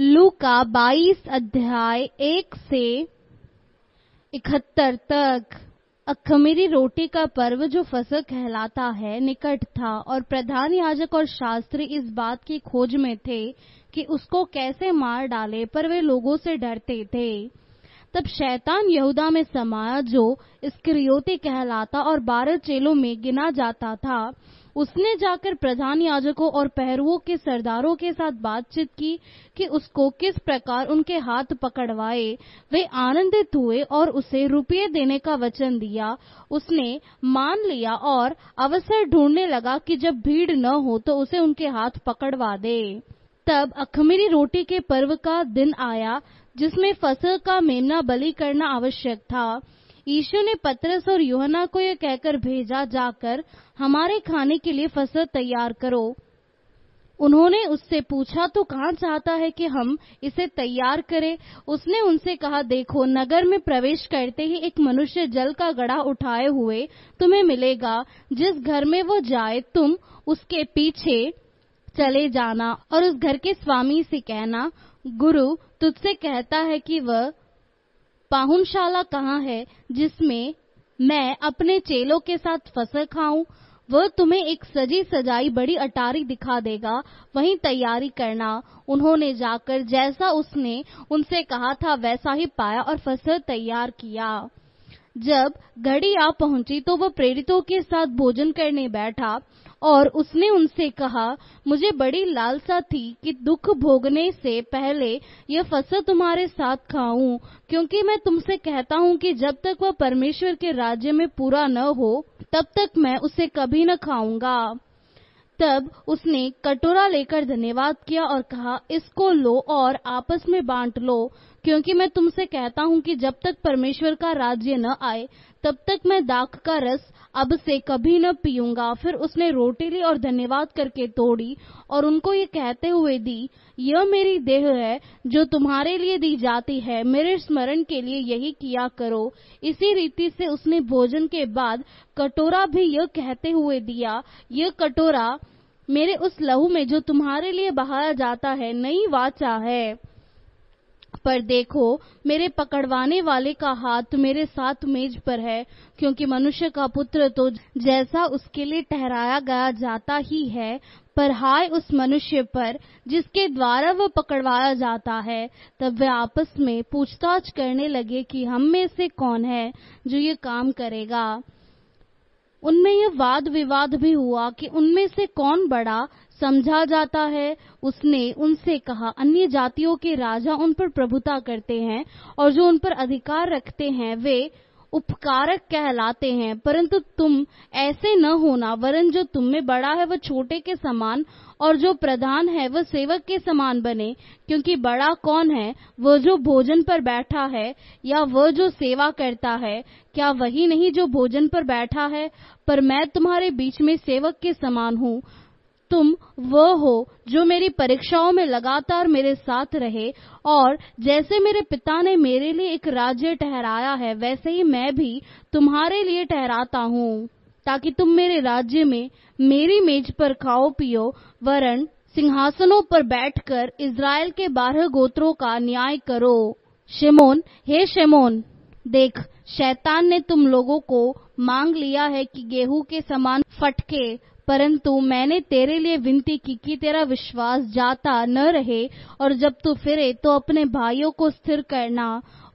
लू का 22 अध्याय 1 से इकहत्तर तक अखमीरी रोटी का पर्व जो फसल कहलाता है निकट था और प्रधान याजक और शास्त्री इस बात की खोज में थे कि उसको कैसे मार डाले पर वे लोगों से डरते थे तब शैतान यहूदा में समाया जो स्क्रियोती कहलाता और बारह चेलों में गिना जाता था उसने जाकर प्रधान याजकों और पहरुओं के सरदारों के साथ बातचीत की कि उसको किस प्रकार उनके हाथ पकड़वाए वे आनंदित हुए और उसे रुपये देने का वचन दिया उसने मान लिया और अवसर ढूंढने लगा कि जब भीड़ न हो तो उसे उनके हाथ पकड़वा दे तब अखमीरी रोटी के पर्व का दिन आया जिसमें फसल का मेमना बलि करना आवश्यक था यीशु ने पतरस और योहना को यह कहकर भेजा जाकर हमारे खाने के लिए फसल तैयार करो उन्होंने उससे पूछा तो कहाँ चाहता है कि हम इसे तैयार करें उसने उनसे कहा देखो नगर में प्रवेश करते ही एक मनुष्य जल का गड़ा उठाए हुए तुम्हें मिलेगा जिस घर में वो जाए तुम उसके पीछे चले जाना और उस घर के स्वामी से कहना गुरु तुझसे कहता है कि वह पाहुनशाला कहाँ है जिसमें मैं अपने चेलों के साथ फसल खाऊं वह तुम्हें एक सजी सजाई बड़ी अटारी दिखा देगा वहीं तैयारी करना उन्होंने जाकर जैसा उसने उनसे कहा था वैसा ही पाया और फसल तैयार किया जब घड़ी आ पहुंची तो वह प्रेरितों के साथ भोजन करने बैठा और उसने उनसे कहा मुझे बड़ी लालसा थी कि दुख भोगने से पहले यह फसल तुम्हारे साथ खाऊं क्योंकि मैं तुमसे कहता हूं कि जब तक वह परमेश्वर के राज्य में पूरा न हो तब तक मैं उसे कभी न खाऊंगा तब उसने कटोरा लेकर धन्यवाद किया और कहा इसको लो और आपस में बांट लो क्योंकि मैं तुमसे कहता हूँ कि जब तक परमेश्वर का राज्य न आए तब तक मैं दाख का रस अब से कभी न पीऊंगा फिर उसने रोटी ली और धन्यवाद करके तोड़ी और उनको ये कहते हुए दी यह मेरी देह है जो तुम्हारे लिए दी जाती है मेरे स्मरण के लिए यही किया करो इसी रीति से उसने भोजन के बाद कटोरा भी यह कहते हुए दिया यह कटोरा मेरे उस लहू में जो तुम्हारे लिए बहाया जाता है नई वाचा है पर देखो मेरे पकड़वाने वाले का हाथ मेरे साथ मेज पर है क्योंकि मनुष्य का पुत्र तो जैसा उसके लिए ठहराया गया जाता ही है पर हाय उस मनुष्य पर जिसके द्वारा वह पकड़वाया जाता है तब वे आपस में पूछताछ करने लगे कि हम में से कौन है जो ये काम करेगा उनमें यह वाद विवाद भी हुआ कि उनमें से कौन बड़ा समझा जाता है उसने उनसे कहा अन्य जातियों के राजा उन पर प्रभुता करते हैं और जो उन पर अधिकार रखते हैं वे उपकारक कहलाते हैं परंतु तुम ऐसे न होना वरन जो तुम में बड़ा है वह छोटे के समान और जो प्रधान है वह सेवक के समान बने क्योंकि बड़ा कौन है वह जो भोजन पर बैठा है या वह जो सेवा करता है क्या वही नहीं जो भोजन पर बैठा है पर मैं तुम्हारे बीच में सेवक के समान हूँ तुम वह हो जो मेरी परीक्षाओं में लगातार मेरे साथ रहे और जैसे मेरे पिता ने मेरे लिए एक राज्य ठहराया है वैसे ही मैं भी तुम्हारे लिए ठहराता हूँ ताकि तुम मेरे राज्य में मेरी मेज पर खाओ पियो वरण सिंहासनों पर बैठकर इज़राइल के बारह गोत्रों का न्याय करो शेमोन हे शेमोन देख शैतान ने तुम लोगों को मांग लिया है कि गेहूं के समान फटके परंतु मैंने तेरे लिए विनती की कि तेरा विश्वास जाता न रहे और जब तू फिरे तो अपने भाइयों को स्थिर करना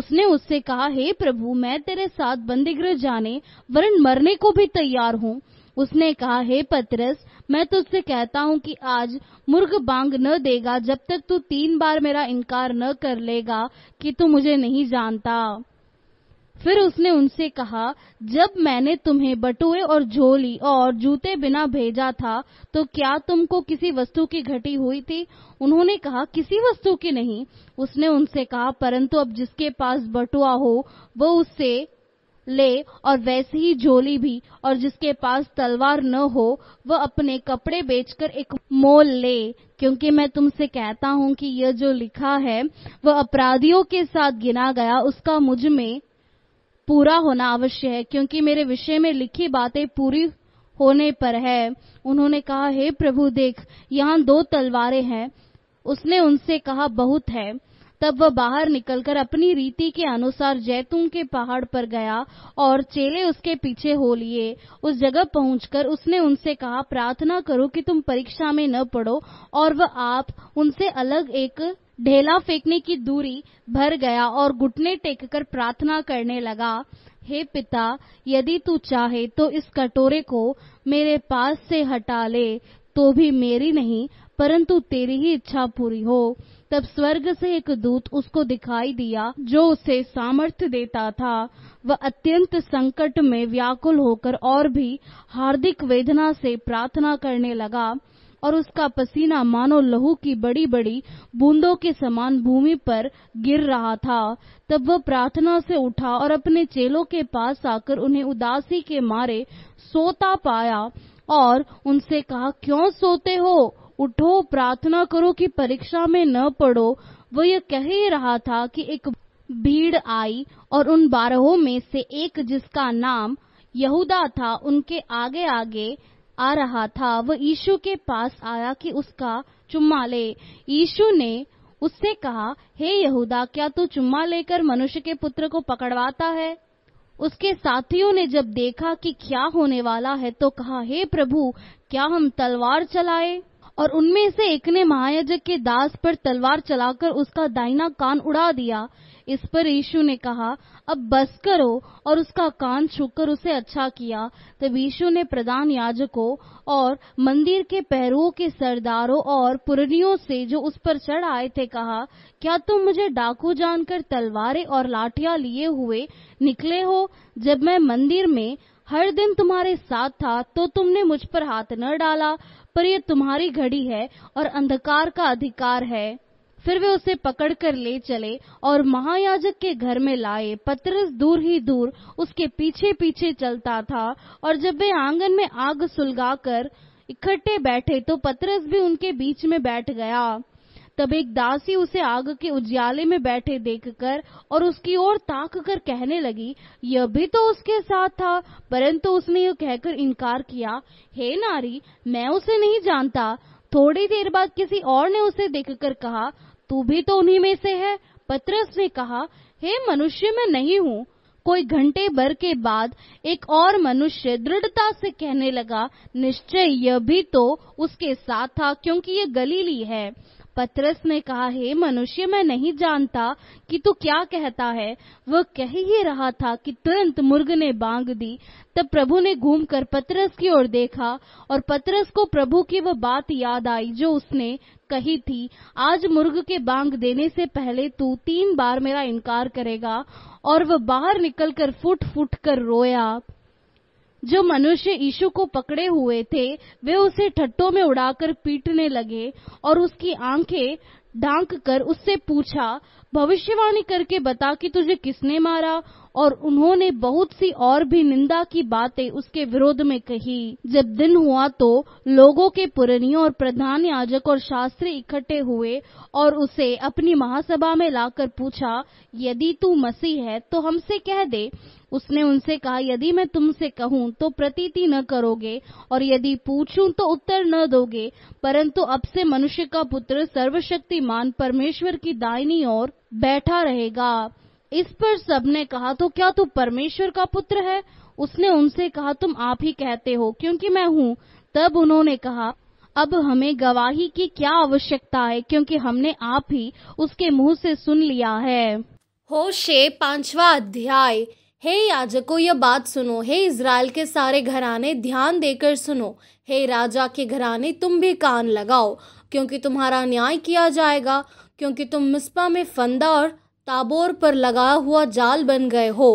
उसने उससे कहा हे प्रभु मैं तेरे साथ बंदीगृह जाने वरन मरने को भी तैयार हूँ उसने कहा हे पत्रस पतरस मैं तुझसे कहता हूँ कि आज मुर्ग बांग न देगा जब तक तू तीन बार मेरा इनकार न कर लेगा कि तू मुझे नहीं जानता फिर उसने उनसे कहा जब मैंने तुम्हें बटुए और झोली और जूते बिना भेजा था तो क्या तुमको किसी वस्तु की घटी हुई थी उन्होंने कहा किसी वस्तु की नहीं उसने उनसे कहा परंतु अब जिसके पास बटुआ हो वो उससे ले और वैसे ही झोली भी और जिसके पास तलवार न हो वह अपने कपड़े बेचकर एक मोल ले क्योंकि मैं तुमसे कहता हूँ कि यह जो लिखा है वह अपराधियों के साथ गिना गया उसका मुझ में पूरा होना अवश्य है क्योंकि मेरे विषय में लिखी बातें पूरी होने पर है उन्होंने कहा हे प्रभु देख यहाँ दो तलवारें हैं उसने उनसे कहा बहुत है तब वह बाहर निकलकर अपनी रीति के अनुसार जैतून के पहाड़ पर गया और चेले उसके पीछे हो लिए उस जगह पहुंचकर उसने उनसे कहा प्रार्थना करो कि तुम परीक्षा में न पढ़ो और वह आप उनसे अलग एक ढेला फेंकने की दूरी भर गया और घुटने टेककर प्रार्थना करने लगा हे पिता यदि तू चाहे तो इस कटोरे को मेरे पास से हटा ले तो भी मेरी नहीं परंतु तेरी ही इच्छा पूरी हो तब स्वर्ग से एक दूत उसको दिखाई दिया जो उसे सामर्थ्य देता था वह अत्यंत संकट में व्याकुल होकर और भी हार्दिक वेदना से प्रार्थना करने लगा और उसका पसीना मानो लहू की बड़ी बड़ी बूंदों के समान भूमि पर गिर रहा था तब वह प्रार्थना से उठा और अपने चेलों के पास आकर उन्हें उदासी के मारे सोता पाया और उनसे कहा क्यों सोते हो उठो प्रार्थना करो कि परीक्षा में न पढ़ो वह यह कह ही रहा था कि एक भीड़ आई और उन बारहों में से एक जिसका नाम यहूदा था उनके आगे आगे आ रहा था वह यीशु के पास आया कि उसका चुम्मा ले यीशु ने उससे कहा हे यहूदा क्या तू चुम्मा लेकर मनुष्य के पुत्र को पकड़वाता है उसके साथियों ने जब देखा कि क्या होने वाला है तो कहा हे प्रभु क्या हम तलवार चलाए और उनमें से एक ने महायाजक के दास पर तलवार चलाकर उसका दाहिना कान उड़ा दिया इस पर यीशु ने कहा अब बस करो और उसका कान छूकर उसे अच्छा किया तब यीशु ने प्रधान याजकों और मंदिर के पहरुओं के सरदारों और पुरनियों से जो उस पर चढ़ आए थे कहा क्या तुम मुझे डाकू जानकर तलवारें और लाठियां लिए हुए निकले हो जब मैं मंदिर में हर दिन तुम्हारे साथ था तो तुमने मुझ पर हाथ न डाला पर यह तुम्हारी घड़ी है और अंधकार का अधिकार है फिर वे उसे पकड़कर ले चले और महायाजक के घर में लाए पतरस दूर ही दूर उसके पीछे पीछे चलता था और जब वे आंगन में आग सुलगाकर इकट्ठे बैठे तो पतरस भी उनके बीच में बैठ गया तब एक दासी उसे आग के उजाले में बैठे देखकर और उसकी ओर ताक कर कहने लगी यह भी तो उसके साथ था परंतु उसने यह कहकर इनकार किया हे नारी मैं उसे नहीं जानता थोड़ी देर बाद किसी और ने उसे देखकर कहा तू भी तो उन्हीं में से है पत्रस ने कहा हे मनुष्य मैं नहीं हूँ कोई घंटे भर के बाद एक और मनुष्य दृढ़ता से कहने लगा निश्चय यह भी तो उसके साथ था क्योंकि ये गलीली है पत्रस ने कहा हे मनुष्य मैं नहीं जानता कि तू क्या कहता है वह कह ही रहा था कि तुरंत मुर्ग ने बांग दी तब प्रभु ने घूमकर पत्रस की ओर देखा और पत्रस को प्रभु की वह बात याद आई जो उसने कही थी आज मुर्ग के बांग देने से पहले तू तीन बार मेरा इनकार करेगा और वह बाहर निकलकर फुट फुट कर रोया जो मनुष्य यीशु को पकड़े हुए थे वे उसे ठट्टों में उड़ाकर पीटने लगे और उसकी आंखें डांक कर उससे पूछा भविष्यवाणी करके बता कि तुझे किसने मारा और उन्होंने बहुत सी और भी निंदा की बातें उसके विरोध में कही जब दिन हुआ तो लोगों के पुरनियों और प्रधान याजक और शास्त्री इकट्ठे हुए और उसे अपनी महासभा में लाकर पूछा यदि तू मसीह है तो हमसे कह दे उसने उनसे कहा यदि मैं तुमसे कहूँ तो प्रतीति न करोगे और यदि पूछूं तो उत्तर न दोगे परंतु अब से मनुष्य का पुत्र सर्वशक्ति बुद्धिमान परमेश्वर की दाहिनी ओर बैठा रहेगा इस पर सबने कहा तो क्या तू परमेश्वर का पुत्र है उसने उनसे कहा तुम आप ही कहते हो क्योंकि मैं हूँ तब उन्होंने कहा अब हमें गवाही की क्या आवश्यकता है क्योंकि हमने आप ही उसके मुंह से सुन लिया है होशे पांचवा अध्याय हे याजको यह बात सुनो हे इसराइल के सारे घराने ध्यान देकर सुनो हे राजा के घराने तुम भी कान लगाओ क्योंकि तुम्हारा न्याय किया जाएगा क्योंकि तुम मिसपा में फंदा और ताबोर पर लगा हुआ जाल बन गए हो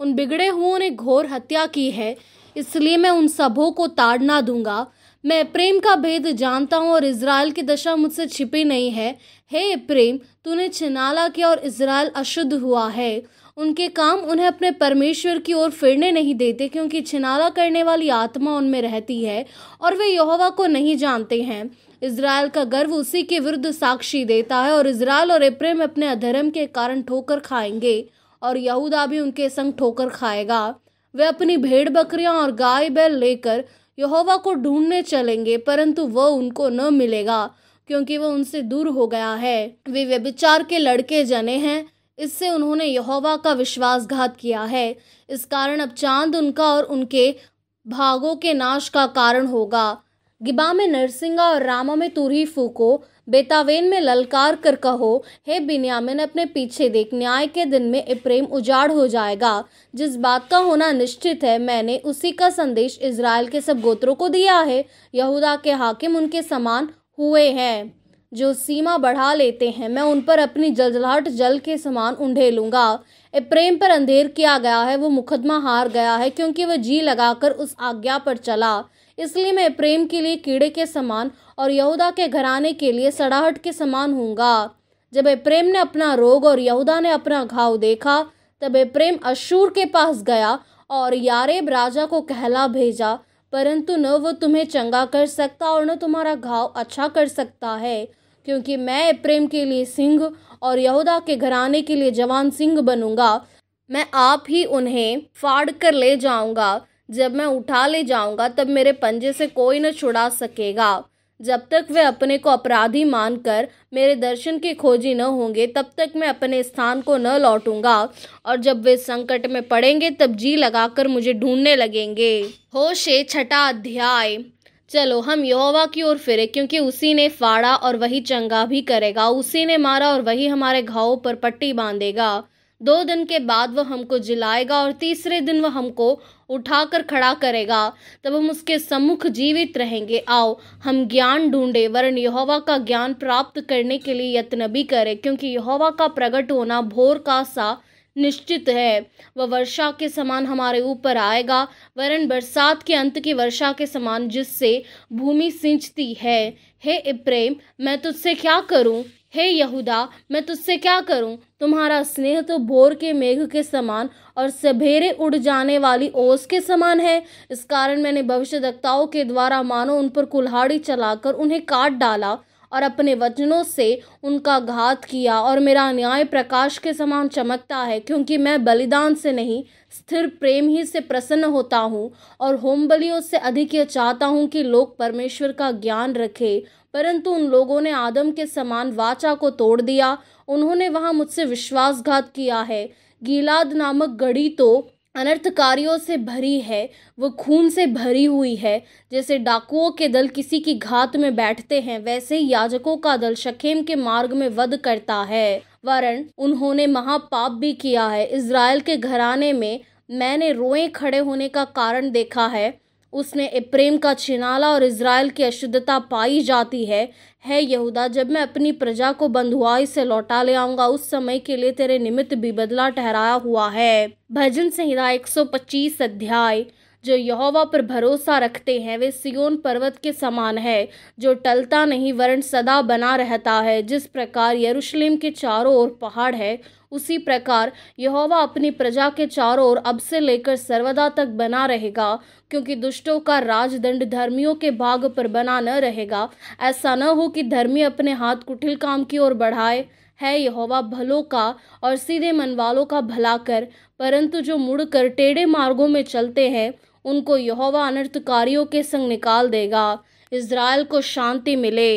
उन बिगड़े हुओं ने घोर हत्या की है इसलिए मैं उन सबों को ताड़ना दूंगा मैं प्रेम का भेद जानता हूँ और इसराइल की दशा मुझसे छिपी नहीं है हे प्रेम तूने छिनाला किया और इसराइल अशुद्ध हुआ है उनके काम उन्हें अपने परमेश्वर की ओर फिरने नहीं देते क्योंकि छिनाला करने वाली आत्मा उनमें रहती है और वे यहोवा को नहीं जानते हैं इसराइल का गर्व उसी के विरुद्ध साक्षी देता है और इसराइल और एप्रेम अपने अधर्म के कारण ठोकर खाएंगे और यहूदा भी उनके संग ठोकर खाएगा वे अपनी भेड़ बकरियां और गाय बैल लेकर यहोवा को ढूंढने चलेंगे परंतु वह उनको न मिलेगा क्योंकि वह उनसे दूर हो गया है वे व्यभिचार के लड़के जने हैं इससे उन्होंने यहोवा का विश्वासघात किया है इस कारण अब चांद उनका और उनके भागों के नाश का कारण होगा गिबा में नरसिंगा और रामा में तुरही फूको बेतावेन में ललकार कर कहो हे बिन्यामिन अपने पीछे देख न्याय के दिन में प्रेम उजाड़ हो जाएगा जिस बात का होना निश्चित है मैंने उसी का संदेश इसराइल के सब गोत्रों को दिया है यहूदा के हाकिम उनके समान हुए हैं जो सीमा बढ़ा लेते हैं मैं उन पर अपनी जलजलाहट जल के समान लूंगा लूँगा प्रेम पर अंधेर किया गया है वो मुकदमा हार गया है क्योंकि वह जी लगाकर उस आज्ञा पर चला इसलिए मैं प्रेम के लिए कीड़े के समान और यहूदा के घराने के लिए सड़ाहट के समान हूँगा जब प्रेम ने अपना रोग और यहूदा ने अपना घाव देखा तब प्रेम अशूर के पास गया और यारेब राजा को कहला भेजा परंतु न वो तुम्हें चंगा कर सकता और न तुम्हारा घाव अच्छा कर सकता है क्योंकि मैं प्रेम के लिए सिंह और यहूदा के घराने के लिए जवान सिंह बनूंगा मैं आप ही उन्हें फाड़ कर ले जाऊंगा जब मैं उठा ले जाऊंगा तब मेरे पंजे से कोई न छुड़ा सकेगा जब तक वे अपने को अपराधी मानकर मेरे दर्शन के खोजी न होंगे तब तक मैं अपने स्थान को न लौटूंगा और जब वे संकट में पड़ेंगे तब जी लगाकर मुझे ढूंढने लगेंगे होशे छठा अध्याय चलो हम यहोवा की ओर फिरे क्योंकि उसी ने फाड़ा और वही चंगा भी करेगा उसी ने मारा और वही हमारे घावों पर पट्टी बांधेगा दो दिन के बाद वह हमको जिलाएगा और तीसरे दिन वह हमको उठाकर खड़ा करेगा तब हम उसके सम्मुख जीवित रहेंगे आओ हम ज्ञान ढूंढे वरन यहोवा का ज्ञान प्राप्त करने के लिए यत्न भी करें क्योंकि यहोवा का प्रकट होना भोर का सा निश्चित है वह वर्षा के समान हमारे ऊपर आएगा वरन बरसात के अंत की वर्षा के समान जिससे भूमि सिंचती है हे इप्रेम मैं तुझसे क्या करूं हे यहूदा मैं तुझसे क्या करूं तुम्हारा स्नेह तो भोर के मेघ के समान और सभेरे उड़ जाने वाली ओस के समान है इस कारण मैंने भविष्यदक्ताओं के द्वारा मानो उन पर कुल्हाड़ी चलाकर उन्हें काट डाला और अपने वचनों से उनका घात किया और मेरा न्याय प्रकाश के समान चमकता है क्योंकि मैं बलिदान से नहीं स्थिर प्रेम ही से प्रसन्न होता हूँ और होम बलियों से अधिक यह चाहता हूँ कि लोग परमेश्वर का ज्ञान रखें परंतु उन लोगों ने आदम के समान वाचा को तोड़ दिया उन्होंने वहाँ मुझसे विश्वासघात किया है गीलाद नामक गढ़ी तो अनर्थ से भरी है वो खून से भरी हुई है जैसे डाकुओं के दल किसी की घात में बैठते हैं वैसे ही याजकों का दल शखेम के मार्ग में वध करता है वरण उन्होंने महापाप भी किया है इसराइल के घराने में मैंने रोए खड़े होने का कारण देखा है उसने प्रेम का छिनाला और इसराइल की अशुद्धता पाई जाती है है यहूदा जब मैं अपनी प्रजा को बंधुआई से लौटा ले आऊंगा उस समय के लिए तेरे निमित्त भी बदला ठहराया हुआ है भजन संहिता 125 अध्याय जो यहोवा पर भरोसा रखते हैं वे सियोन पर्वत के समान है जो टलता नहीं वरण सदा बना रहता है जिस प्रकार यरूशलेम के चारों ओर पहाड़ है उसी प्रकार यहोवा अपनी प्रजा के चारों ओर अब से लेकर सर्वदा तक बना रहेगा क्योंकि दुष्टों का राजदंड धर्मियों के भाग पर बना न रहेगा ऐसा न हो कि धर्मी अपने हाथ कुटिल काम की ओर बढ़ाए है यहोवा भलों का और सीधे मन वालों का भला कर परंतु जो मुड़कर टेढ़े मार्गों में चलते हैं उनको यहोवा अनर्थकारियों के संग निकाल देगा इसराइल को शांति मिले